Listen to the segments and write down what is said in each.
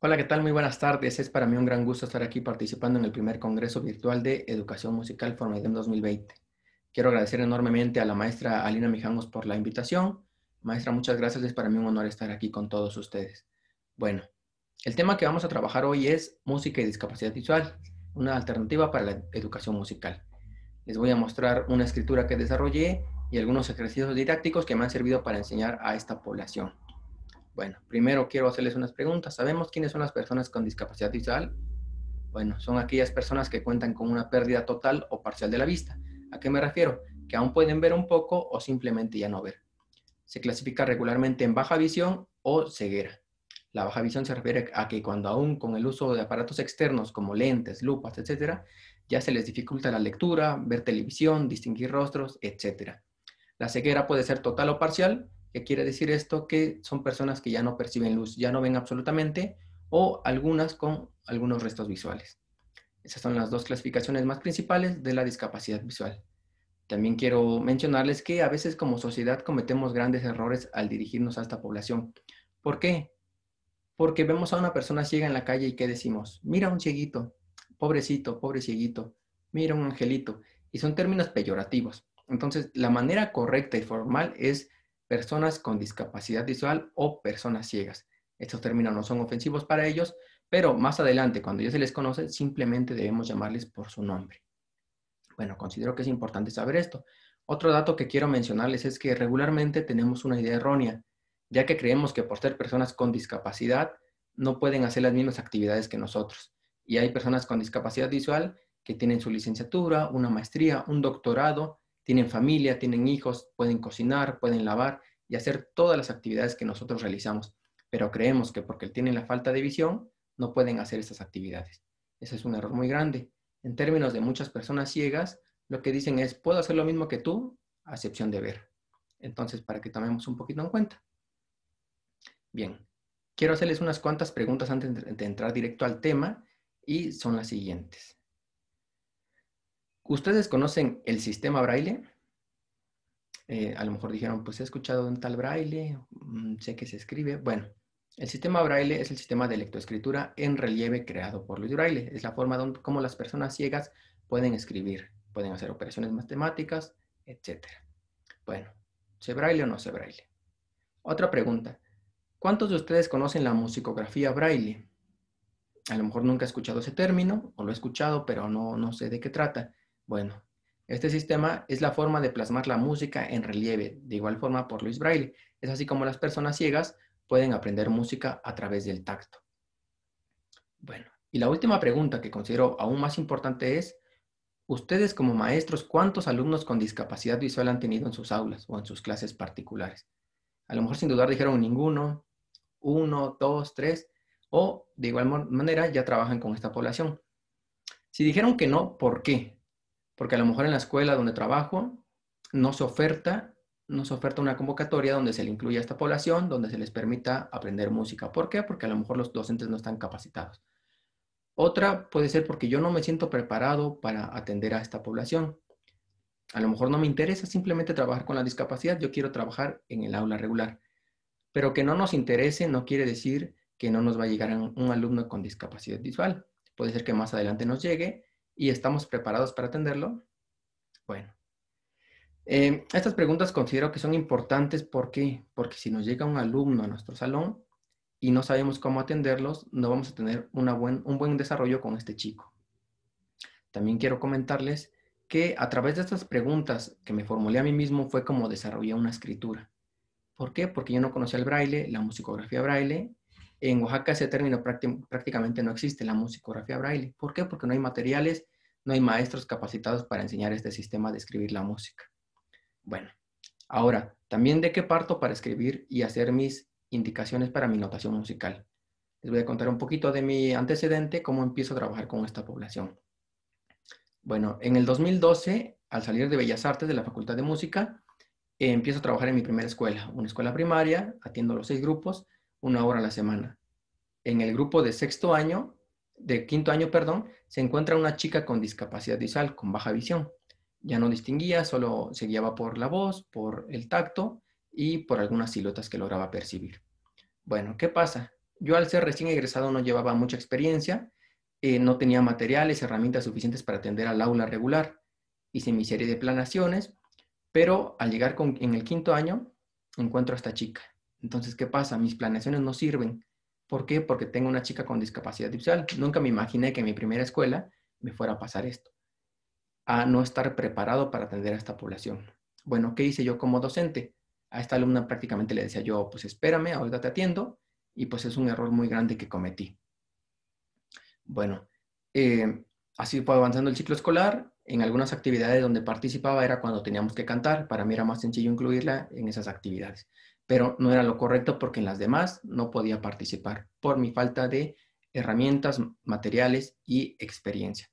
Hola, ¿qué tal? Muy buenas tardes. Es para mí un gran gusto estar aquí participando en el primer Congreso Virtual de Educación Musical Formación 2020. Quiero agradecer enormemente a la maestra Alina Mijangos por la invitación. Maestra, muchas gracias. Es para mí un honor estar aquí con todos ustedes. Bueno, el tema que vamos a trabajar hoy es música y discapacidad visual, una alternativa para la educación musical. Les voy a mostrar una escritura que desarrollé y algunos ejercicios didácticos que me han servido para enseñar a esta población. Bueno, primero quiero hacerles unas preguntas. ¿Sabemos quiénes son las personas con discapacidad visual? Bueno, son aquellas personas que cuentan con una pérdida total o parcial de la vista. ¿A qué me refiero? Que aún pueden ver un poco o simplemente ya no ver. Se clasifica regularmente en baja visión o ceguera. La baja visión se refiere a que cuando aún con el uso de aparatos externos como lentes, lupas, etc., ya se les dificulta la lectura, ver televisión, distinguir rostros, etc. La ceguera puede ser total o parcial, ¿Qué quiere decir esto? Que son personas que ya no perciben luz, ya no ven absolutamente o algunas con algunos restos visuales. Esas son las dos clasificaciones más principales de la discapacidad visual. También quiero mencionarles que a veces como sociedad cometemos grandes errores al dirigirnos a esta población. ¿Por qué? Porque vemos a una persona ciega en la calle y ¿qué decimos? Mira un cieguito, pobrecito, pobre cieguito, mira un angelito. Y son términos peyorativos. Entonces, la manera correcta y formal es personas con discapacidad visual o personas ciegas. Estos términos no son ofensivos para ellos, pero más adelante, cuando ya se les conoce, simplemente debemos llamarles por su nombre. Bueno, considero que es importante saber esto. Otro dato que quiero mencionarles es que regularmente tenemos una idea errónea, ya que creemos que por ser personas con discapacidad no pueden hacer las mismas actividades que nosotros. Y hay personas con discapacidad visual que tienen su licenciatura, una maestría, un doctorado tienen familia, tienen hijos, pueden cocinar, pueden lavar y hacer todas las actividades que nosotros realizamos, pero creemos que porque tienen la falta de visión, no pueden hacer esas actividades. Ese es un error muy grande. En términos de muchas personas ciegas, lo que dicen es, puedo hacer lo mismo que tú, a excepción de ver. Entonces, para que tomemos un poquito en cuenta. Bien, quiero hacerles unas cuantas preguntas antes de entrar directo al tema y son las siguientes. ¿Ustedes conocen el sistema braille? Eh, a lo mejor dijeron, pues he escuchado un tal braille, mm, sé que se escribe. Bueno, el sistema braille es el sistema de lectoescritura en relieve creado por Luis Braille. Es la forma como las personas ciegas pueden escribir, pueden hacer operaciones matemáticas, etc. Bueno, ¿se braille o no se braille? Otra pregunta. ¿Cuántos de ustedes conocen la musicografía braille? A lo mejor nunca he escuchado ese término, o lo he escuchado, pero no, no sé de qué trata. Bueno, este sistema es la forma de plasmar la música en relieve, de igual forma por Luis Braille. Es así como las personas ciegas pueden aprender música a través del tacto. Bueno, y la última pregunta que considero aún más importante es, ustedes como maestros, ¿cuántos alumnos con discapacidad visual han tenido en sus aulas o en sus clases particulares? A lo mejor sin dudar dijeron ninguno, uno, dos, tres, o de igual manera ya trabajan con esta población. Si dijeron que no, ¿por qué? porque a lo mejor en la escuela donde trabajo no se oferta, no se oferta una convocatoria donde se le incluya a esta población, donde se les permita aprender música. ¿Por qué? Porque a lo mejor los docentes no están capacitados. Otra puede ser porque yo no me siento preparado para atender a esta población. A lo mejor no me interesa simplemente trabajar con la discapacidad, yo quiero trabajar en el aula regular. Pero que no nos interese no quiere decir que no nos va a llegar un alumno con discapacidad visual. Puede ser que más adelante nos llegue y estamos preparados para atenderlo? Bueno, em, estas preguntas considero que son importantes ¿por qué? porque si nos llega un alumno a nuestro salón y no sabemos cómo atenderlos, no vamos a tener una buen, un buen desarrollo con este chico. También quiero comentarles que a través de estas preguntas que me formulé a mí mismo fue como desarrollé una escritura. ¿Por qué? Porque yo no conocía el braille, la musicografía braille. En Oaxaca ese término prácticamente no existe, la musicografía braille. ¿Por qué? Porque no hay materiales no hay maestros capacitados para enseñar este sistema de escribir la música. Bueno, ahora, también de qué parto para escribir y hacer mis indicaciones para mi notación musical. Les voy a contar un poquito de mi antecedente, cómo empiezo a trabajar con esta población. Bueno, en el 2012, al salir de Bellas Artes de la Facultad de Música, eh, empiezo a trabajar en mi primera escuela, una escuela primaria, atiendo los seis grupos, una hora a la semana. En el grupo de sexto año de quinto año, perdón, se encuentra una chica con discapacidad visual, con baja visión. Ya no distinguía, solo se guiaba por la voz, por el tacto y por algunas siluetas que lograba percibir. Bueno, ¿qué pasa? Yo al ser recién egresado no llevaba mucha experiencia, eh, no tenía materiales, herramientas suficientes para atender al aula regular. Hice mi serie de planaciones, pero al llegar en el quinto año encuentro a esta chica. Entonces, ¿qué pasa? Mis planeaciones no sirven. ¿Por qué? Porque tengo una chica con discapacidad visual. Nunca me imaginé que en mi primera escuela me fuera a pasar esto, a no estar preparado para atender a esta población. Bueno, ¿qué hice yo como docente? A esta alumna prácticamente le decía yo, pues espérame, ahorita te atiendo, y pues es un error muy grande que cometí. Bueno, eh, así fue avanzando el ciclo escolar. En algunas actividades donde participaba era cuando teníamos que cantar. Para mí era más sencillo incluirla en esas actividades pero no era lo correcto porque en las demás no podía participar por mi falta de herramientas, materiales y experiencia.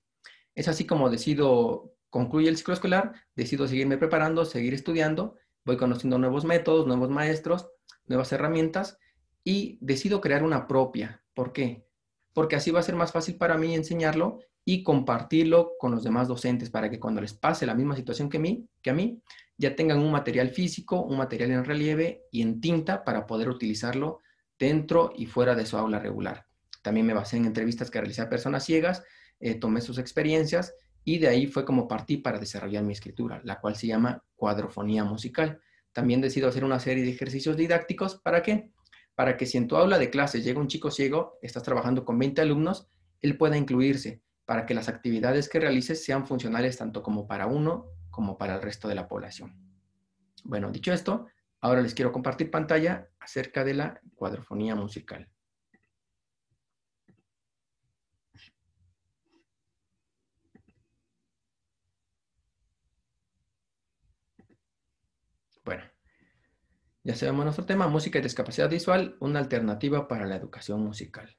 Es así como decido, concluye el ciclo escolar, decido seguirme preparando, seguir estudiando, voy conociendo nuevos métodos, nuevos maestros, nuevas herramientas y decido crear una propia. ¿Por qué? Porque así va a ser más fácil para mí enseñarlo y compartirlo con los demás docentes para que cuando les pase la misma situación que, mí, que a mí, ya tengan un material físico, un material en relieve y en tinta para poder utilizarlo dentro y fuera de su aula regular. También me basé en entrevistas que realicé a personas ciegas, eh, tomé sus experiencias y de ahí fue como partí para desarrollar mi escritura, la cual se llama cuadrofonía musical. También decido hacer una serie de ejercicios didácticos. ¿Para qué? Para que si en tu aula de clase llega un chico ciego, estás trabajando con 20 alumnos, él pueda incluirse para que las actividades que realices sean funcionales tanto como para uno como para el resto de la población. Bueno, dicho esto, ahora les quiero compartir pantalla acerca de la cuadrofonía musical. Bueno, ya sabemos nuestro tema, música y discapacidad visual, una alternativa para la educación musical.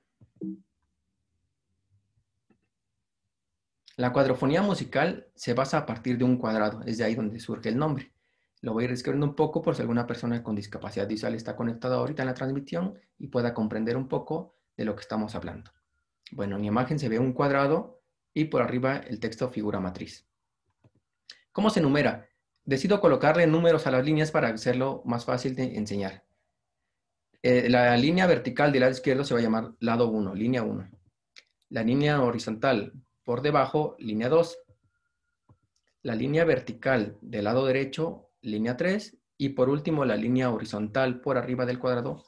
La cuadrofonía musical se basa a partir de un cuadrado, es de ahí donde surge el nombre. Lo voy a ir escribiendo un poco por si alguna persona con discapacidad visual está conectada ahorita en la transmisión y pueda comprender un poco de lo que estamos hablando. Bueno, en mi imagen se ve un cuadrado y por arriba el texto figura matriz. ¿Cómo se numera? Decido colocarle números a las líneas para hacerlo más fácil de enseñar. Eh, la línea vertical del lado izquierdo se va a llamar lado 1, línea 1. La línea horizontal por debajo línea 2. La línea vertical del lado derecho, línea 3. Y por último, la línea horizontal por arriba del cuadrado,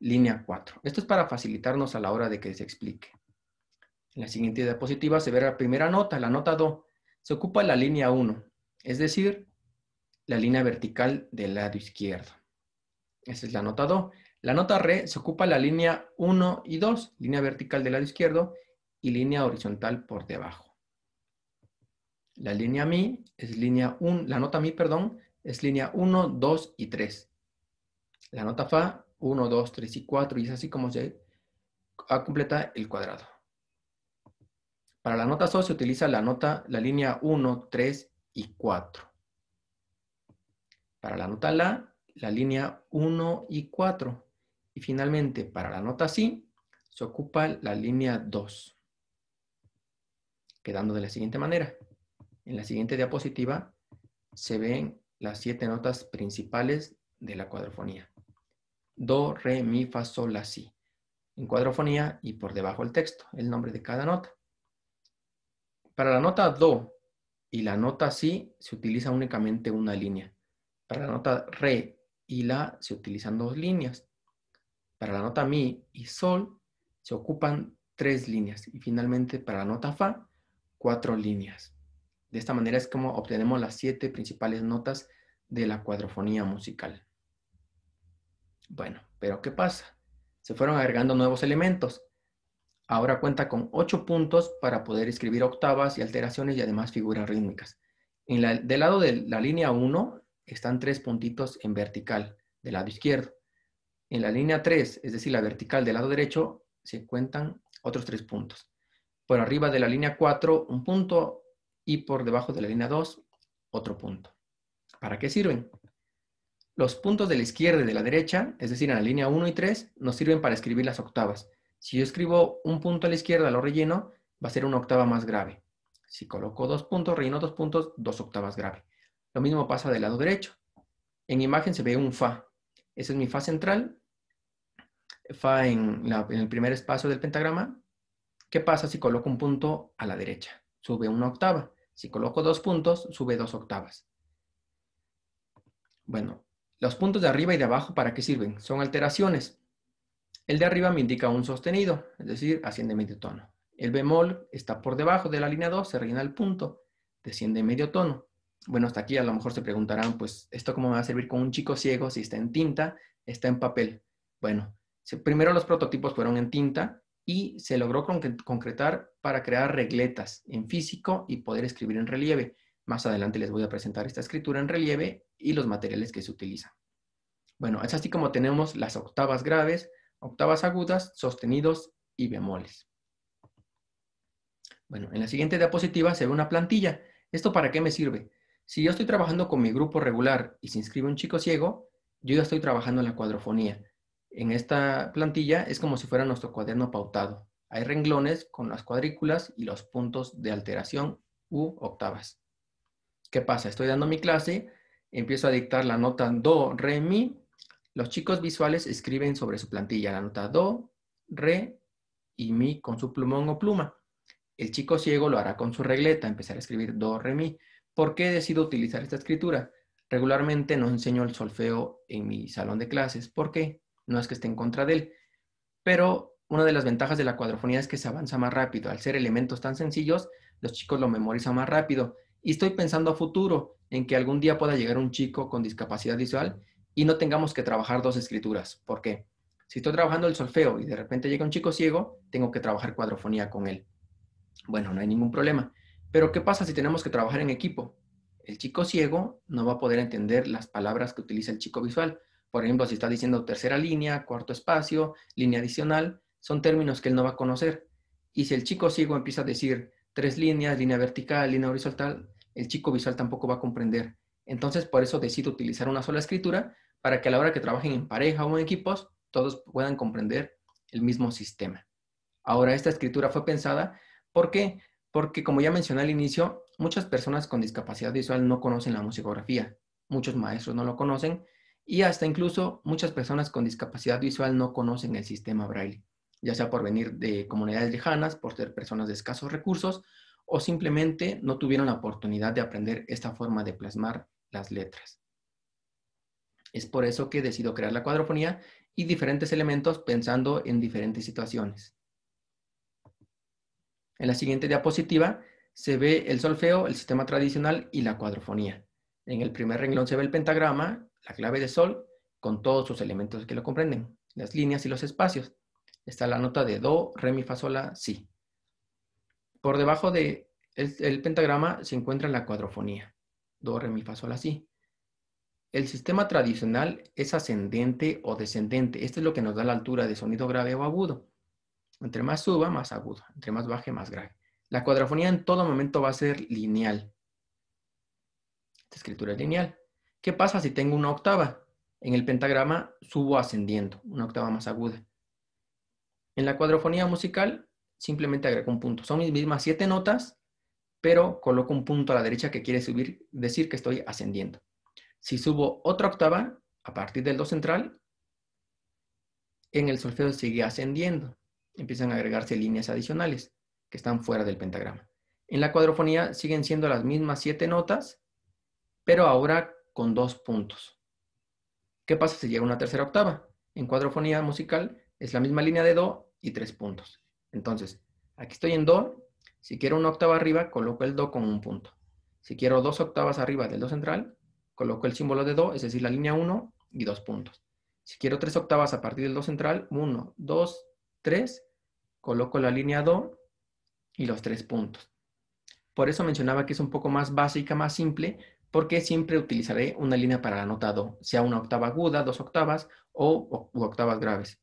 línea 4. Esto es para facilitarnos a la hora de que se explique. En la siguiente diapositiva se verá la primera nota, la nota 2. Se ocupa la línea 1, es decir, la línea vertical del lado izquierdo. Esa es la nota 2. La nota re se ocupa la línea 1 y 2, línea vertical del lado izquierdo, y línea horizontal por debajo. La línea es línea 1, la nota mi, perdón, es línea 1, 2 y 3. La nota fa 1, 2, 3 y 4 y es así como se completa el cuadrado. Para la nota sol se utiliza la nota, la línea 1, 3 y 4. Para la nota la, la línea 1 y 4. Y finalmente, para la nota si, se ocupa la línea 2 quedando de la siguiente manera. En la siguiente diapositiva se ven las siete notas principales de la cuadrofonía. Do, re, mi, fa, sol, la, si. En cuadrofonía y por debajo el texto, el nombre de cada nota. Para la nota do y la nota si se utiliza únicamente una línea. Para la nota re y la se utilizan dos líneas. Para la nota mi y sol se ocupan tres líneas. Y finalmente para la nota fa cuatro líneas. De esta manera es como obtenemos las siete principales notas de la cuadrofonía musical. Bueno, pero ¿qué pasa? Se fueron agregando nuevos elementos. Ahora cuenta con ocho puntos para poder escribir octavas y alteraciones y además figuras rítmicas. En la, del lado de la línea 1 están tres puntitos en vertical, del lado izquierdo. En la línea 3, es decir, la vertical del lado derecho, se cuentan otros tres puntos por arriba de la línea 4 un punto y por debajo de la línea 2 otro punto. ¿Para qué sirven? Los puntos de la izquierda y de la derecha, es decir, en la línea 1 y 3, nos sirven para escribir las octavas. Si yo escribo un punto a la izquierda, lo relleno, va a ser una octava más grave. Si coloco dos puntos, relleno dos puntos, dos octavas grave. Lo mismo pasa del lado derecho. En imagen se ve un fa. Ese es mi fa central. Fa en, en el primer espacio del pentagrama, ¿Qué pasa si coloco un punto a la derecha? Sube una octava. Si coloco dos puntos, sube dos octavas. Bueno, los puntos de arriba y de abajo, ¿para qué sirven? Son alteraciones. El de arriba me indica un sostenido, es decir, asciende medio tono. El bemol está por debajo de la línea 2, se rellena el punto, desciende medio tono. Bueno, hasta aquí a lo mejor se preguntarán, pues, ¿esto cómo me va a servir con un chico ciego si está en tinta, está en papel? Bueno, primero los prototipos fueron en tinta, y se logró concretar para crear regletas en físico y poder escribir en relieve. Más adelante les voy a presentar esta escritura en relieve y los materiales que se utilizan. Bueno, es así como tenemos las octavas graves, octavas agudas, sostenidos y bemoles. Bueno, en la siguiente diapositiva se ve una plantilla. ¿Esto para qué me sirve? Si yo estoy trabajando con mi grupo regular y se inscribe un chico ciego, yo ya estoy trabajando en la cuadrofonía en esta plantilla es como si fuera nuestro cuaderno pautado. Hay renglones con las cuadrículas y los puntos de alteración u octavas. ¿Qué pasa? Estoy dando mi clase, empiezo a dictar la nota do, re, mi. Los chicos visuales escriben sobre su plantilla la nota do, re y mi con su plumón o pluma. El chico ciego lo hará con su regleta, empezar a escribir do, re, mi. ¿Por qué decido utilizar esta escritura? Regularmente no enseño el solfeo en mi salón de clases. ¿Por qué? no es que esté en contra de él, pero una de las ventajas de la cuadrofonía es que se avanza más rápido. Al ser elementos tan sencillos, los chicos lo memorizan más rápido. Y estoy pensando a futuro, en que algún día pueda llegar un chico con discapacidad visual y no tengamos que trabajar dos escrituras. ¿Por qué? Si estoy trabajando el solfeo y de repente llega un chico ciego, tengo que trabajar cuadrofonía con él. Bueno, no hay ningún problema. Pero ¿qué pasa si tenemos que trabajar en equipo? El chico ciego no va a poder entender las palabras que utiliza el chico visual. Por ejemplo, si está diciendo tercera línea, cuarto espacio, línea adicional, son términos que él no va a conocer. Y si el chico ciego empieza a decir tres líneas, línea vertical, línea horizontal, el chico visual tampoco va a comprender. Entonces, por eso decido utilizar una sola escritura para que a la hora que trabajen en pareja o en equipos, todos puedan comprender el mismo sistema. Ahora, esta escritura fue pensada porque, porque como ya mencioné al inicio, muchas personas con discapacidad visual no conocen la musicografía, muchos maestros no lo conocen y hasta incluso muchas personas con discapacidad visual no conocen el sistema braille, ya sea por venir de comunidades lejanas, por ser personas de escasos recursos o simplemente no tuvieron la oportunidad de aprender esta forma de plasmar las letras. Es por eso que decido crear la cuadrofonía y diferentes elementos pensando en diferentes situaciones. En la siguiente diapositiva se ve el solfeo, el sistema tradicional y la cuadrofonía. En el primer renglón se ve el pentagrama la clave de sol con todos sus elementos que lo comprenden, las líneas y los espacios. Está la nota de do, re, mi, fa, sol, la, si. Por debajo del de el pentagrama se encuentra la cuadrofonía, do, re, mi, fa, sol, la, si. El sistema tradicional es ascendente o descendente. Esto es lo que nos da la altura de sonido grave o agudo. Entre más suba, más agudo. Entre más baje, más grave. La cuadrofonía en todo momento va a ser lineal. Esta escritura es lineal. ¿Qué pasa si tengo una octava? En el pentagrama subo ascendiendo, una octava más aguda. En la cuadrofonía musical simplemente agrego un punto. Son mis mismas siete notas, pero coloco un punto a la derecha que quiere subir, decir que estoy ascendiendo. Si subo otra octava, a partir del do central, en el solfeo sigue ascendiendo. Empiezan a agregarse líneas adicionales que están fuera del pentagrama. En la cuadrofonía siguen siendo las mismas siete notas, pero ahora con dos puntos. ¿Qué pasa si llega una tercera octava? En cuadrofonía musical es la misma línea de do y tres puntos. Entonces, aquí estoy en do. Si quiero una octava arriba, coloco el do con un punto. Si quiero dos octavas arriba del do central, coloco el símbolo de do, es decir, la línea 1 y dos puntos. Si quiero tres octavas a partir del do central, 1, 2, 3, coloco la línea do y los tres puntos. Por eso mencionaba que es un poco más básica, más simple, porque siempre utilizaré una línea para anotado, sea una octava aguda, dos octavas o octavas graves.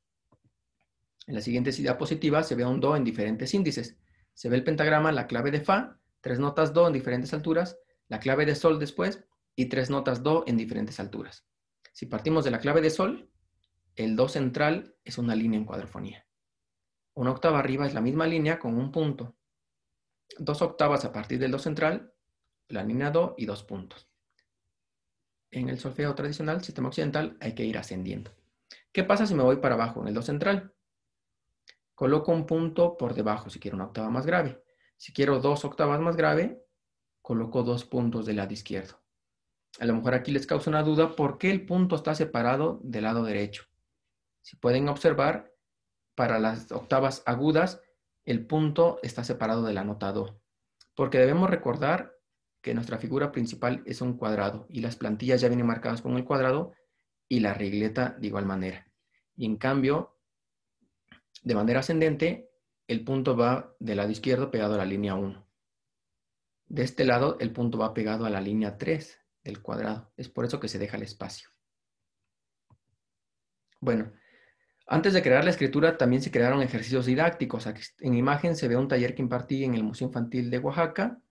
En la siguiente positiva se ve un do en diferentes índices. Se ve el pentagrama, la clave de fa, tres notas do en diferentes alturas, la clave de sol después y tres notas do en diferentes alturas. Si partimos de la clave de sol, el do central es una línea en cuadrofonía. Una octava arriba es la misma línea con un punto. Dos octavas a partir del do central la línea y dos puntos. En el solfeo tradicional, sistema occidental, hay que ir ascendiendo. ¿Qué pasa si me voy para abajo en el do central? Coloco un punto por debajo si quiero una octava más grave. Si quiero dos octavas más grave, coloco dos puntos del lado izquierdo. A lo mejor aquí les causa una duda por qué el punto está separado del lado derecho. Si pueden observar, para las octavas agudas, el punto está separado del anotador. Porque debemos recordar que nuestra figura principal es un cuadrado y las plantillas ya vienen marcadas con el cuadrado y la regleta de igual manera. Y en cambio, de manera ascendente, el punto va del lado izquierdo pegado a la línea 1. De este lado, el punto va pegado a la línea 3 del cuadrado. Es por eso que se deja el espacio. Bueno, antes de crear la escritura también se crearon ejercicios didácticos. en imagen se ve un taller que impartí en el Museo Infantil de Oaxaca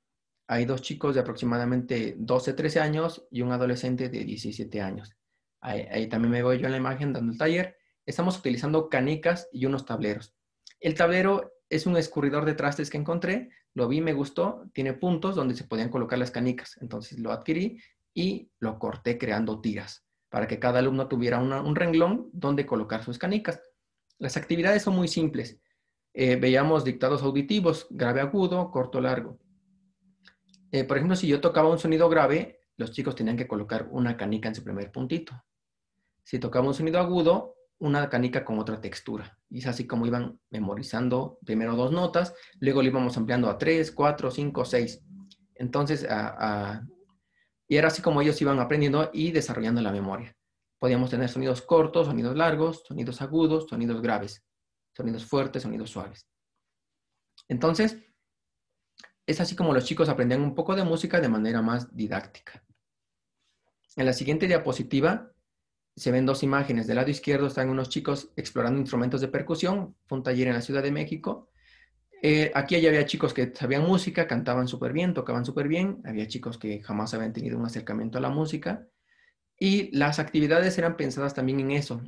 hay dos chicos de aproximadamente 12, 13 años y un adolescente de 17 años. Ahí, también me voy yo en la imagen dando el taller. Estamos utilizando canicas y unos tableros. El tablero es un escurridor de trastes que encontré, lo vi, me gustó, tiene puntos donde se podían colocar las canicas. Entonces lo adquirí y lo corté creando tiras para que cada alumno tuviera un renglón donde colocar sus canicas. Las actividades son muy simples. Eh, veíamos dictados auditivos, grave agudo, corto largo eh, por ejemplo, si yo tocaba un sonido grave, los chicos tenían que colocar una canica en su primer puntito. Si tocaba un sonido agudo, una canica con otra textura. Y es así como iban memorizando primero dos notas, luego lo íbamos ampliando a tres, cuatro, cinco, seis. Entonces, y era así como ellos iban aprendiendo y desarrollando la memoria. Podíamos tener sonidos cortos, sonidos largos, sonidos agudos, sonidos graves, sonidos fuertes, sonidos suaves. Entonces, es así como los chicos aprendían un poco de música de manera más didáctica. En la siguiente diapositiva se ven dos imágenes. Del lado izquierdo están unos chicos explorando instrumentos de percusión. Fue un taller en la Ciudad de México. Eh, aquí ya había chicos que sabían música, cantaban súper bien, tocaban súper bien. Había chicos que jamás habían tenido un acercamiento a la música. Y las actividades eran pensadas también en eso,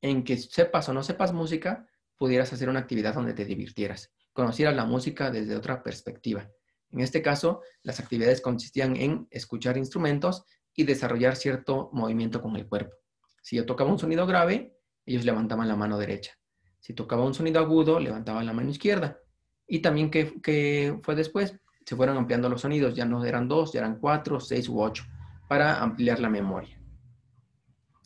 en que sepas o no sepas música, pudieras hacer una actividad donde te divirtieras conociera la música desde otra perspectiva. En este caso, las actividades consistían en escuchar instrumentos y desarrollar cierto movimiento con el cuerpo. Si yo tocaba un sonido grave, ellos levantaban la mano derecha. Si tocaba un sonido agudo, levantaban la mano izquierda. Y también que, fue después, se fueron ampliando los sonidos, ya no eran dos, ya eran cuatro, seis u ocho, para ampliar la memoria.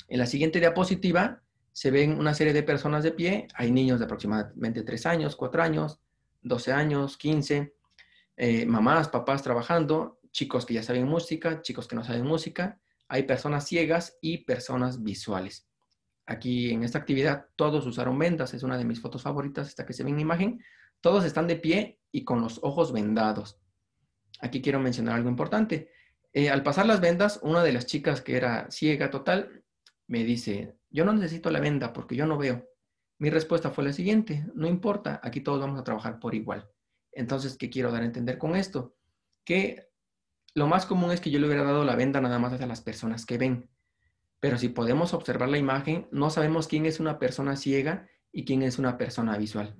En la siguiente diapositiva se ven una serie de personas de pie, hay niños de aproximadamente tres años, cuatro años, 12 años, 15, eh, mamás, papás trabajando, chicos que ya saben música, chicos que no saben música, hay personas ciegas y personas visuales. Aquí en esta actividad todos usaron vendas, es una de mis fotos favoritas, esta que se ve en imagen. Todos están de pie y con los ojos vendados. Aquí quiero mencionar algo importante. Eh, al pasar las vendas, una de las chicas que era ciega total me dice, yo no necesito la venda porque yo no veo. Mi respuesta fue la siguiente, no importa, aquí todos vamos a trabajar por igual. Entonces, ¿qué quiero dar a entender con esto? Que lo más común es que yo le hubiera dado la venda nada más a las personas que ven. Pero si podemos observar la imagen, no sabemos quién es una persona ciega y quién es una persona visual.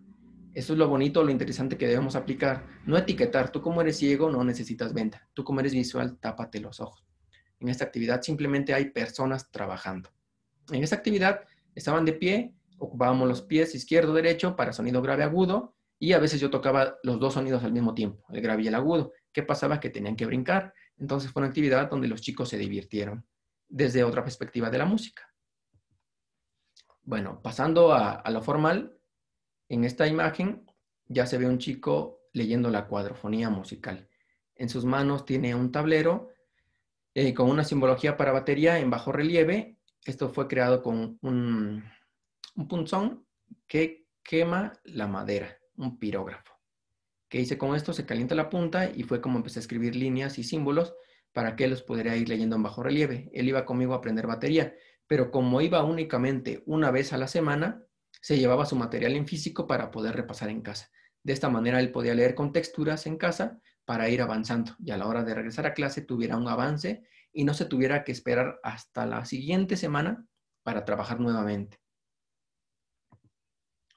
Eso es lo bonito, lo interesante que debemos aplicar. No etiquetar, tú como eres ciego no necesitas venda, tú como eres visual tápate los ojos. En esta actividad simplemente hay personas trabajando. En esta actividad estaban de pie ocupábamos los pies izquierdo, derecho para sonido grave, agudo, y a veces yo tocaba los dos sonidos al mismo tiempo, el grave y el agudo. ¿Qué pasaba? Que tenían que brincar. Entonces fue una actividad donde los chicos se divirtieron desde otra perspectiva de la música. Bueno, pasando a, lo formal, en esta imagen ya se ve un chico leyendo la cuadrofonía musical. En sus manos tiene un tablero eh, con una simbología para batería en bajo relieve. Esto fue creado con un un punzón que quema la madera, un pirógrafo. Que hice con esto? Se calienta la punta y fue como empecé a escribir líneas y símbolos para que los pudiera ir leyendo en bajo relieve. Él iba conmigo a aprender batería, pero como iba únicamente una vez a la semana, se llevaba su material en físico para poder repasar en casa. De esta manera él podía leer con texturas en casa para ir avanzando y a la hora de regresar a clase tuviera un avance y no se tuviera que esperar hasta la siguiente semana para trabajar nuevamente.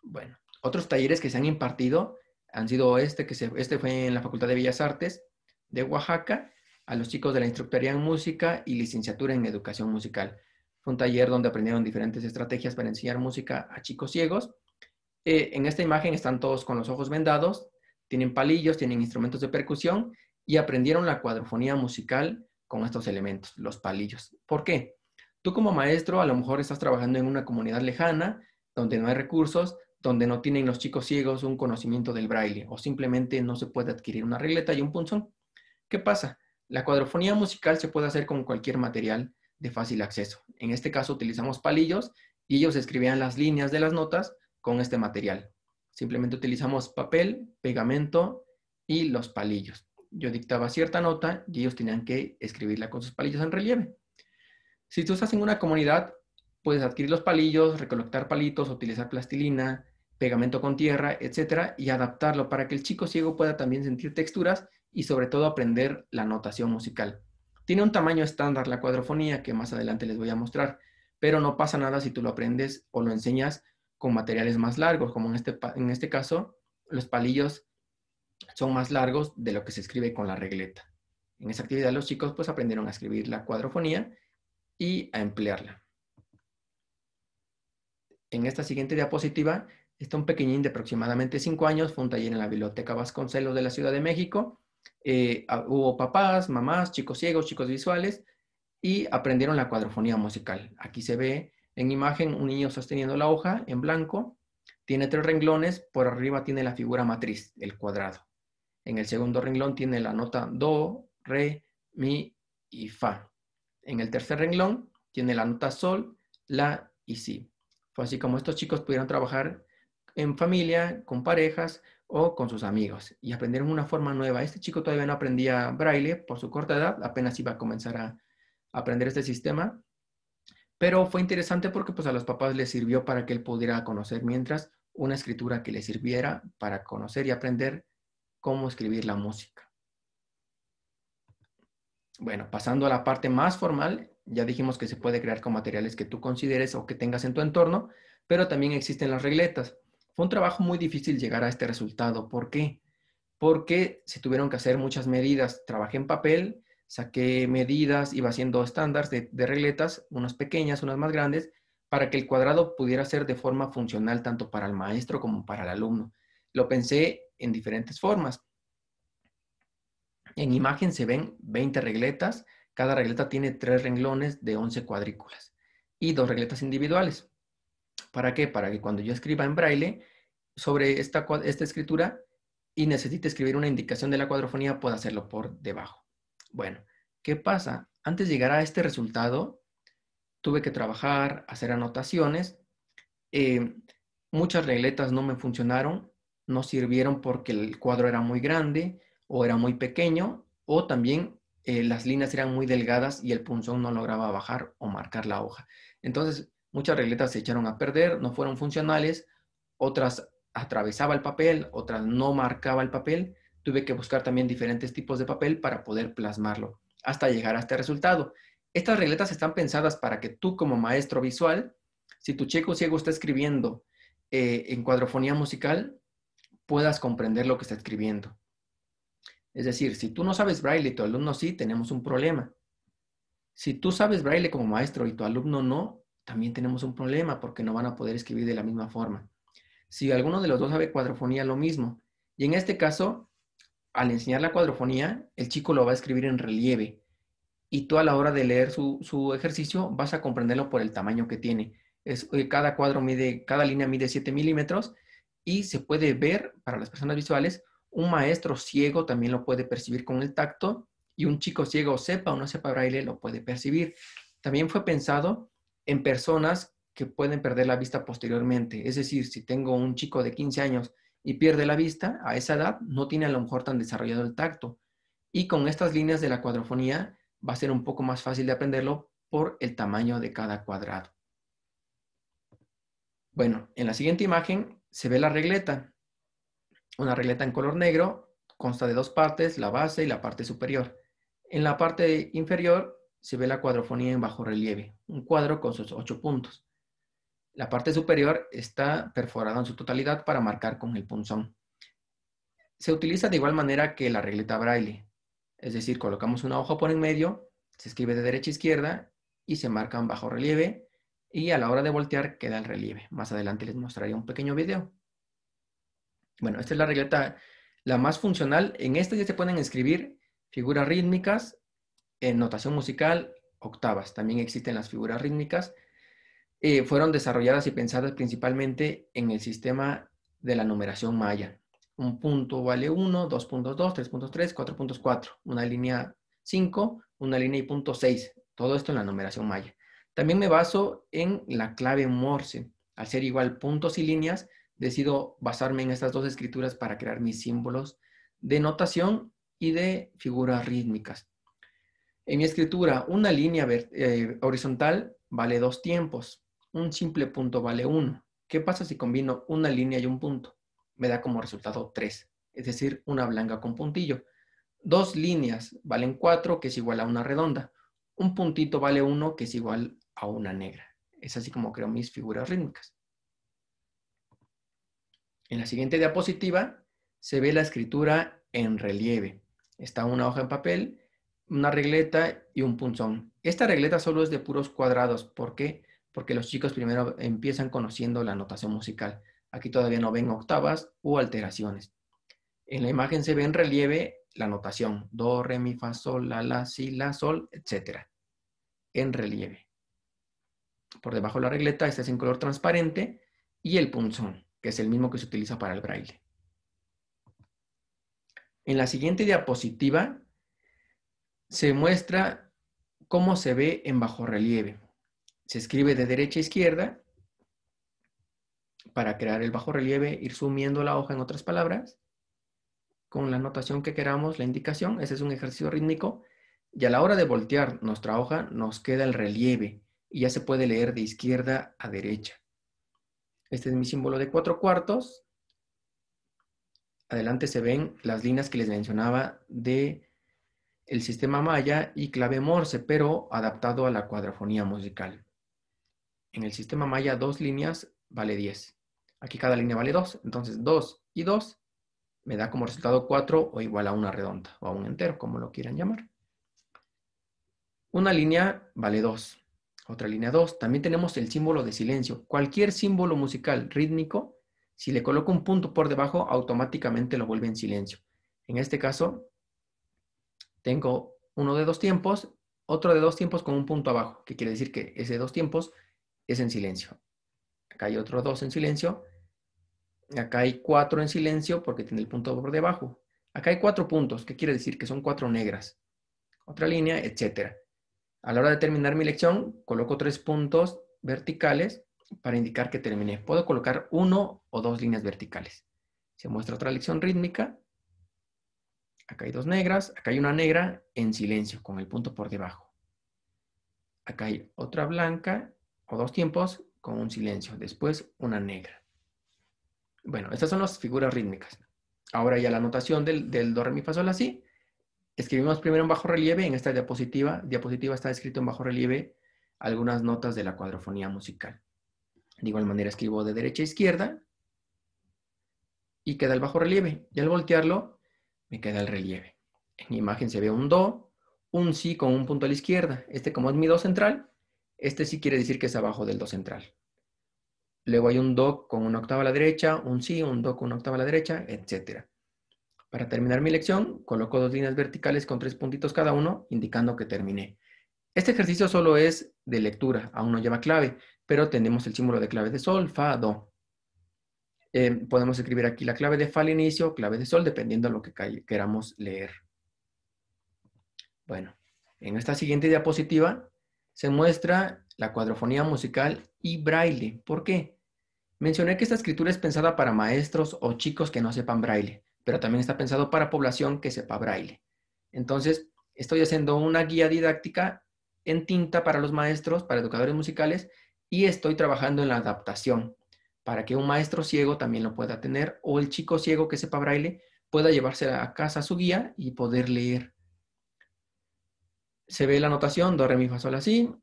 Bueno, otros talleres que se han impartido han sido este, que se, este fue en la Facultad de Bellas Artes de Oaxaca, a los chicos de la Instructoría en Música y Licenciatura en Educación Musical. Fue un taller donde aprendieron diferentes estrategias para enseñar música a chicos ciegos. Eh, en esta imagen están todos con los ojos vendados, tienen palillos, tienen instrumentos de percusión y aprendieron la cuadrofonía musical con estos elementos, los palillos. ¿Por qué? Tú como maestro a lo mejor estás trabajando en una comunidad lejana donde no hay recursos, donde no tienen los chicos ciegos un conocimiento del braille o simplemente no se puede adquirir una regleta y un punzón. ¿Qué pasa? La cuadrofonía musical se puede hacer con cualquier material de fácil acceso. En este caso utilizamos palillos y ellos escribían las líneas de las notas con este material. Simplemente utilizamos papel, pegamento y los palillos. Yo dictaba cierta nota y ellos tenían que escribirla con sus palillos en relieve. Si tú estás en una comunidad, puedes adquirir los palillos, recolectar palitos, utilizar plastilina, pegamento con tierra, etcétera, y adaptarlo para que el chico ciego pueda también sentir texturas y sobre todo aprender la notación musical. Tiene un tamaño estándar la cuadrofonía que más adelante les voy a mostrar, pero no pasa nada si tú lo aprendes o lo enseñas con materiales más largos, como en este, en este caso los palillos son más largos de lo que se escribe con la regleta. En esa actividad los chicos pues aprendieron a escribir la cuadrofonía y a emplearla. En esta siguiente diapositiva Está un pequeñín de aproximadamente cinco años, fue un taller en la Biblioteca Vasconcelos de la Ciudad de México. Eh, hubo papás, mamás, chicos ciegos, chicos visuales y aprendieron la cuadrofonía musical. Aquí se ve en imagen un niño sosteniendo la hoja en blanco, tiene tres renglones, por arriba tiene la figura matriz, el cuadrado. En el segundo renglón tiene la nota do, re, mi y fa. En el tercer renglón tiene la nota sol, la y si. Fue así como estos chicos pudieron trabajar en familia, con parejas o con sus amigos y aprendieron una forma nueva. Este chico todavía no aprendía braille por su corta edad, apenas iba a comenzar a aprender este sistema, pero fue interesante porque pues a los papás les sirvió para que él pudiera conocer mientras una escritura que le sirviera para conocer y aprender cómo escribir la música. Bueno, pasando a la parte más formal, ya dijimos que se puede crear con materiales que tú consideres o que tengas en tu entorno, pero también existen las regletas. Fue un trabajo muy difícil llegar a este resultado. ¿Por qué? Porque se tuvieron que hacer muchas medidas. Trabajé en papel, saqué medidas, iba haciendo estándares de, regletas, unas pequeñas, unas más grandes, para que el cuadrado pudiera ser de forma funcional tanto para el maestro como para el alumno. Lo pensé en diferentes formas. En imagen se ven 20 regletas, cada regleta tiene tres renglones de 11 cuadrículas y dos regletas individuales. ¿Para qué? Para que cuando yo escriba en braille sobre esta, esta escritura y necesite escribir una indicación de la cuadrofonía, pueda hacerlo por debajo. Bueno, ¿qué pasa? Antes de llegar a este resultado, tuve que trabajar, hacer anotaciones. Eh, muchas regletas no me funcionaron, no sirvieron porque el cuadro era muy grande o era muy pequeño, o también eh, las líneas eran muy delgadas y el punzón no lograba bajar o marcar la hoja. Entonces, Muchas regletas se echaron a perder, no fueron funcionales, otras atravesaba el papel, otras no marcaba el papel. Tuve que buscar también diferentes tipos de papel para poder plasmarlo hasta llegar a este resultado. Estas regletas están pensadas para que tú como maestro visual, si tu checo ciego está escribiendo eh, en cuadrofonía musical, puedas comprender lo que está escribiendo. Es decir, si tú no sabes braille y tu alumno sí, tenemos un problema. Si tú sabes braille como maestro y tu alumno no, también tenemos un problema porque no van a poder escribir de la misma forma. Si alguno de los dos sabe cuadrofonía, lo mismo. Y en este caso, al enseñar la cuadrofonía, el chico lo va a escribir en relieve. Y tú a la hora de leer su, ejercicio vas a comprenderlo por el tamaño que tiene. Eh, cada cuadro mide, cada línea mide 7 milímetros y se puede ver para las personas visuales. Un maestro ciego también lo puede percibir con el tacto y un chico ciego sepa o no sepa braille lo puede percibir. También fue pensado en personas que pueden perder la vista posteriormente. Es decir, si tengo un chico de 15 años y pierde la vista, a esa edad no tiene a lo mejor tan desarrollado el tacto. Y con estas líneas de la cuadrofonía va a ser un poco más fácil de aprenderlo por el tamaño de cada cuadrado. Bueno, en la siguiente imagen se ve la regleta. Una regleta en color negro consta de dos partes, la base y la parte superior. En la parte inferior se ve la cuadrofonía en bajo relieve, un cuadro con sus ocho puntos. La parte superior está perforada en su totalidad para marcar con el punzón. Se utiliza de igual manera que la regleta braille, es decir, colocamos una hoja por en medio, se escribe de derecha a izquierda y se marca en bajo relieve y a la hora de voltear queda el relieve. Más adelante les mostraré un pequeño video. Bueno, esta es la regleta la más funcional. En esta ya se pueden escribir figuras rítmicas, en notación musical, octavas. También existen las figuras rítmicas. Eh, fueron desarrolladas y pensadas principalmente en el sistema de la numeración maya. Un punto vale 1, 2.2, 3.3, 4.4, una línea 5, una línea y punto 6. Todo esto en la numeración maya. También me baso en la clave Morse. Al ser igual puntos y líneas, decido basarme en estas dos escrituras para crear mis símbolos de notación y de figuras rítmicas. En mi escritura, una línea eh, horizontal vale dos tiempos, un simple punto vale uno. ¿Qué pasa si combino una línea y un punto? Me da como resultado tres, es decir, una blanca con puntillo. Dos líneas valen cuatro, que es igual a una redonda. Un puntito vale uno, que es igual a una negra. Es así como creo mis figuras rítmicas. En la siguiente diapositiva se ve la escritura en relieve. Está una hoja en papel una regleta y un punzón. Esta regleta solo es de puros cuadrados. ¿Por qué? Porque los chicos primero empiezan conociendo la notación musical. Aquí todavía no ven octavas o alteraciones. En la imagen se ve en relieve la notación. Do, re, mi, fa, sol, la, la, si, la, sol, etc. En relieve. Por debajo de la regleta, esta es en color transparente. Y el punzón, que es el mismo que se utiliza para el braille. En la siguiente diapositiva se muestra cómo se ve en bajo relieve. Se escribe de derecha a izquierda para crear el bajo relieve, ir sumiendo la hoja en otras palabras, con la notación que queramos, la indicación, ese es un ejercicio rítmico, y a la hora de voltear nuestra hoja nos queda el relieve y ya se puede leer de izquierda a derecha. Este es mi símbolo de cuatro cuartos. Adelante se ven las líneas que les mencionaba de el sistema maya y clave morse, pero adaptado a la cuadrafonía musical. En el sistema maya, dos líneas vale 10. Aquí cada línea vale 2, entonces 2 y 2 me da como resultado 4 o igual a una redonda o a un entero, como lo quieran llamar. Una línea vale 2, otra línea 2. También tenemos el símbolo de silencio. Cualquier símbolo musical rítmico, si le coloco un punto por debajo, automáticamente lo vuelve en silencio. En este caso, tengo uno de dos tiempos, otro de dos tiempos con un punto abajo, que quiere decir que ese dos tiempos es en silencio. Acá hay otro dos en silencio. Acá hay cuatro en silencio porque tiene el punto por debajo. Acá hay cuatro puntos, que quiere decir que son cuatro negras. Otra línea, etc. A la hora de terminar mi lección, coloco tres puntos verticales para indicar que terminé. Puedo colocar uno o dos líneas verticales. Se muestra otra lección rítmica Acá hay dos negras, acá hay una negra en silencio, con el punto por debajo. Acá hay otra blanca o dos tiempos con un silencio, después una negra. Bueno, estas son las figuras rítmicas. Ahora ya la notación del, do, re, mi, fa, sol, así. Escribimos primero en bajo relieve en esta diapositiva. Diapositiva está escrito en bajo relieve algunas notas de la cuadrofonía musical. De igual manera escribo de derecha a izquierda y queda el bajo relieve. Y al voltearlo me queda el relieve. En mi imagen se ve un do, un si con un punto a la izquierda. Este como es mi do central, este sí quiere decir que es abajo del do central. Luego hay un do con una octava a la derecha, un si, un do con una octava a la derecha, etc. Para terminar mi lección, coloco dos líneas verticales con tres puntitos cada uno, indicando que terminé. Este ejercicio solo es de lectura, aún no lleva clave, pero tenemos el símbolo de clave de sol, fa, do. Em, podemos escribir aquí la clave de fa inicio, clave de sol, dependiendo de lo que queramos leer. Bueno, en esta siguiente diapositiva se muestra la cuadrofonía musical y braille. ¿Por qué? Mencioné que esta escritura es pensada para maestros o chicos que no sepan braille, pero también está pensado para población que sepa braille. Entonces, estoy haciendo una guía didáctica en tinta para los maestros, para educadores musicales, y estoy trabajando en la adaptación para que un maestro ciego también lo pueda tener o el chico ciego que sepa braille pueda llevarse a casa a su guía y poder leer. Se ve la notación, do, re, mi, fa, sol, así.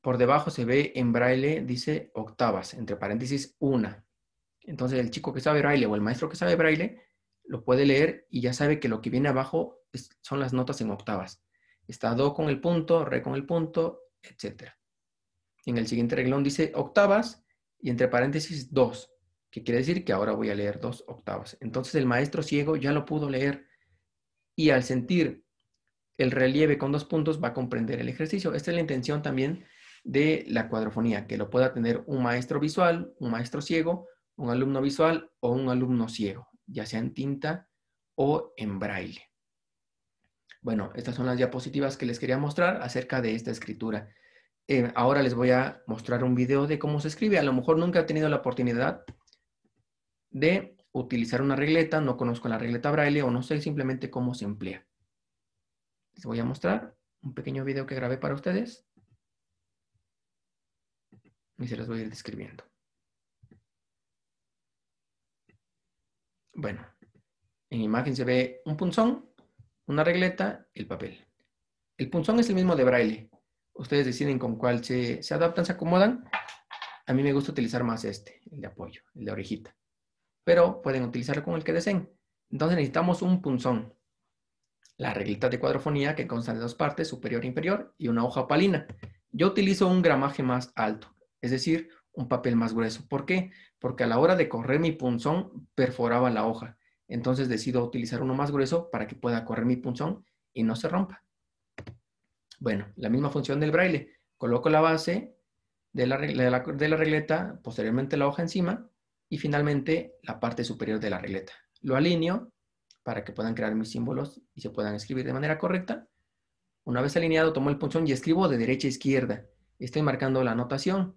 Por debajo se ve en braille, dice octavas, entre paréntesis, una. Entonces el chico que sabe braille o el maestro que sabe braille lo puede leer y ya sabe que lo que viene abajo son las notas en octavas. Está do con el punto, re con el punto, etc. En el siguiente reglón dice octavas y entre paréntesis 2, que quiere decir que ahora voy a leer dos octavas. Entonces el maestro ciego ya lo pudo leer y al sentir el relieve con dos puntos va a comprender el ejercicio. Esta es la intención también de la cuadrofonía, que lo pueda tener un maestro visual, un maestro ciego, un alumno visual o un alumno ciego, ya sea en tinta o en braille. Bueno, estas son las diapositivas que les quería mostrar acerca de esta escritura. Eh, ahora les voy a mostrar un video de cómo se escribe. A lo mejor nunca he tenido la oportunidad de utilizar una regleta, no conozco la regleta braille o no sé simplemente cómo se emplea. Les voy a mostrar un pequeño video que grabé para ustedes y se los voy a ir describiendo. Bueno, en imagen se ve un punzón, una regleta y el papel. El punzón es el mismo de braille, Ustedes deciden con cuál se, adaptan, se acomodan. A mí me gusta utilizar más este, el de apoyo, el de orejita. Pero pueden utilizarlo con el que deseen. Entonces necesitamos un punzón. La reglita de cuadrofonía que consta de dos partes, superior e inferior, y una hoja opalina. Yo utilizo un gramaje más alto, es decir, un papel más grueso. ¿Por qué? Porque a la hora de correr mi punzón perforaba la hoja. Entonces decido utilizar uno más grueso para que pueda correr mi punzón y no se rompa. Bueno, la misma función del braille. Coloco la base de la, regleta, posteriormente la hoja encima y finalmente la parte superior de la regleta. Lo alineo para que puedan crear mis símbolos y se puedan escribir de manera correcta. Una vez alineado, tomo el punzón y escribo de derecha a izquierda. Estoy marcando la notación.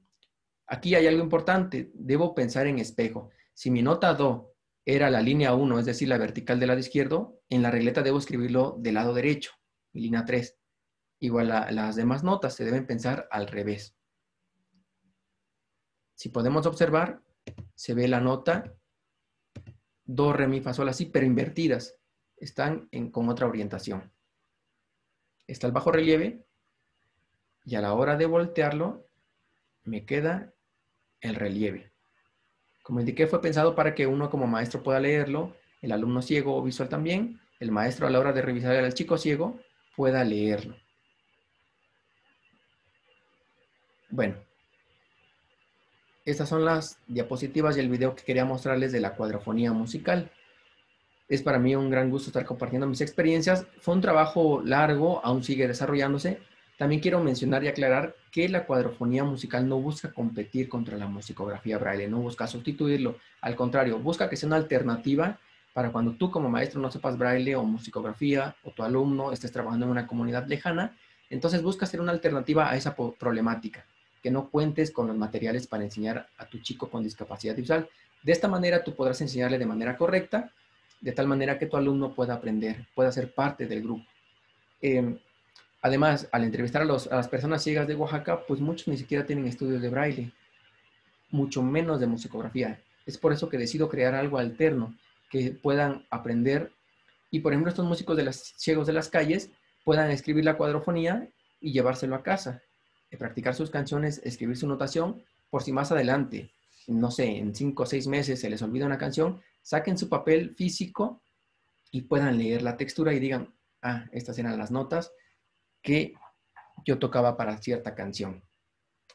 Aquí hay algo importante. Debo pensar en espejo. Si mi nota do era la línea 1, es decir, la vertical del lado izquierdo, en la regleta debo escribirlo del lado derecho, línea 3. Igual a las demás notas se deben pensar al revés. Si podemos observar, se ve la nota do, re, mi, fa, sol, así, pero invertidas. Están en, con otra orientación. Está el bajo relieve y a la hora de voltearlo me queda el relieve. Como indiqué, fue pensado para que uno como maestro pueda leerlo, el alumno ciego o visual también, el maestro a la hora de revisar al chico ciego pueda leerlo. Bueno, estas son las diapositivas y el video que quería mostrarles de la cuadrofonía musical. Es para mí un gran gusto estar compartiendo mis experiencias. Fue un trabajo largo, aún sigue desarrollándose. También quiero mencionar y aclarar que la cuadrofonía musical no busca competir contra la musicografía braille, no busca sustituirlo. Al contrario, busca que sea una alternativa para cuando tú como maestro no sepas braille o musicografía o tu alumno estés trabajando en una comunidad lejana. Entonces busca ser una alternativa a esa problemática que no cuentes con los materiales para enseñar a tu chico con discapacidad visual. De esta manera tú podrás enseñarle de manera correcta, de tal manera que tu alumno pueda aprender, pueda ser parte del grupo. Em, además, al entrevistar a, las personas ciegas de Oaxaca, pues muchos ni siquiera tienen estudios de braille, mucho menos de musicografía. Es por eso que decido crear algo alterno, que puedan aprender y, por ejemplo, estos músicos de los ciegos de las calles puedan escribir la cuadrofonía y llevárselo a casa eh, practicar sus canciones, escribir su notación, por si más adelante, no sé, en cinco o seis meses se les olvida una canción, saquen su papel físico y puedan leer la textura y digan, ah, estas eran las notas que yo tocaba para cierta canción.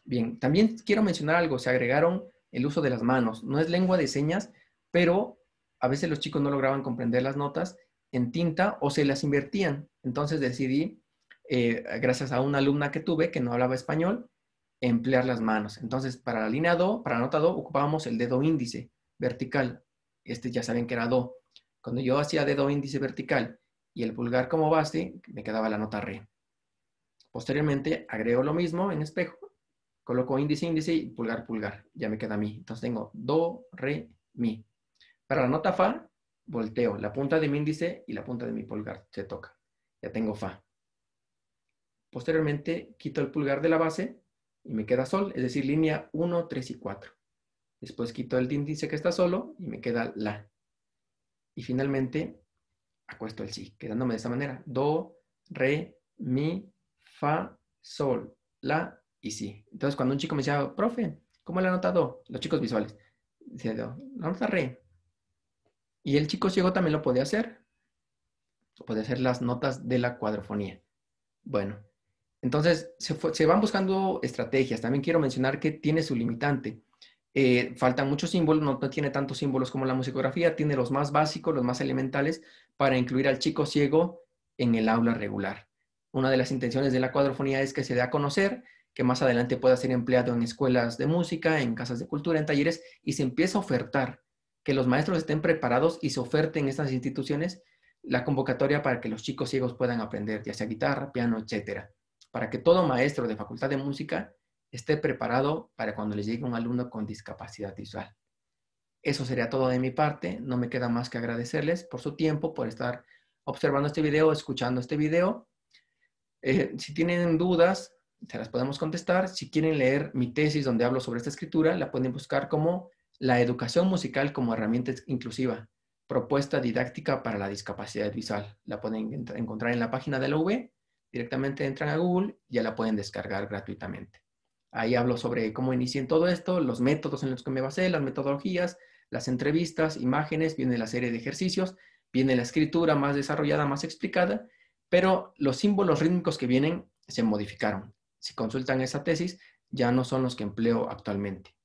Bien, también quiero mencionar algo, se agregaron el uso de las manos. No es lengua de señas, pero a veces los chicos no lograban comprender las notas en tinta o se las invertían. Entonces decidí eh, gracias a una alumna que tuve que no hablaba español, emplear las manos. Entonces, para la línea Do, para la nota Do, ocupábamos el dedo índice vertical. Este ya saben que era Do. Cuando yo hacía dedo índice vertical y el pulgar como base, me quedaba la nota Re. Posteriormente, agrego lo mismo en espejo, coloco índice, índice y pulgar, pulgar. Ya me queda Mi. Entonces tengo Do, Re, Mi. Para la nota Fa, volteo. La punta de mi índice y la punta de mi pulgar se toca. Ya tengo Fa. Posteriormente, quito el pulgar de la base y me queda sol, es decir, línea 1, 3 y 4. Después quito el índice que está solo y me queda la. Y finalmente, acuesto el sí, quedándome de esta manera. Do, re, mi, fa, sol, la y si. Entonces, cuando un chico me decía, profe, ¿cómo le nota do? Los chicos visuales. Dice, do, la re. Y el chico ciego también lo podía hacer. Podía hacer las notas de la cuadrofonía. Bueno, entonces, se, van buscando estrategias. También quiero mencionar que tiene su limitante. Eh, faltan muchos símbolos, no, tiene tantos símbolos como la musicografía, tiene los más básicos, los más elementales, para incluir al chico ciego en el aula regular. Una de las intenciones de la cuadrofonía es que se dé a conocer, que más adelante pueda ser empleado en escuelas de música, en casas de cultura, en talleres, y se empiece a ofertar, que los maestros estén preparados y se en estas instituciones la convocatoria para que los chicos ciegos puedan aprender, ya sea guitarra, piano, etcétera para que todo maestro de facultad de música esté preparado para cuando les llegue un alumno con discapacidad visual. Eso sería todo de mi parte. No me queda más que agradecerles por su tiempo, por estar observando este video, escuchando este video. Eh, si tienen dudas, se las podemos contestar. Si quieren leer mi tesis donde hablo sobre esta escritura, la pueden buscar como La educación musical como herramienta inclusiva, propuesta didáctica para la discapacidad visual. La pueden encontrar en la página de la UB directamente entran a Google ya la pueden descargar gratuitamente. Ahí hablo sobre cómo inicié todo esto, los métodos en los que me basé, las metodologías, las entrevistas, imágenes, viene la serie de ejercicios, viene la escritura más desarrollada, más explicada, pero los símbolos rítmicos que vienen se modificaron. Si consultan esa tesis, ya no son los que empleo actualmente.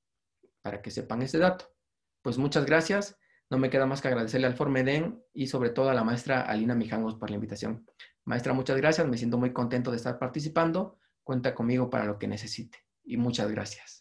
Para que sepan ese dato. Pues muchas gracias. No me queda más que agradecerle al Formeden y sobre todo a la maestra Alina Mijangos por la invitación. Maestra, muchas gracias, me siento muy contento de estar participando, cuenta conmigo para lo que necesite y muchas gracias.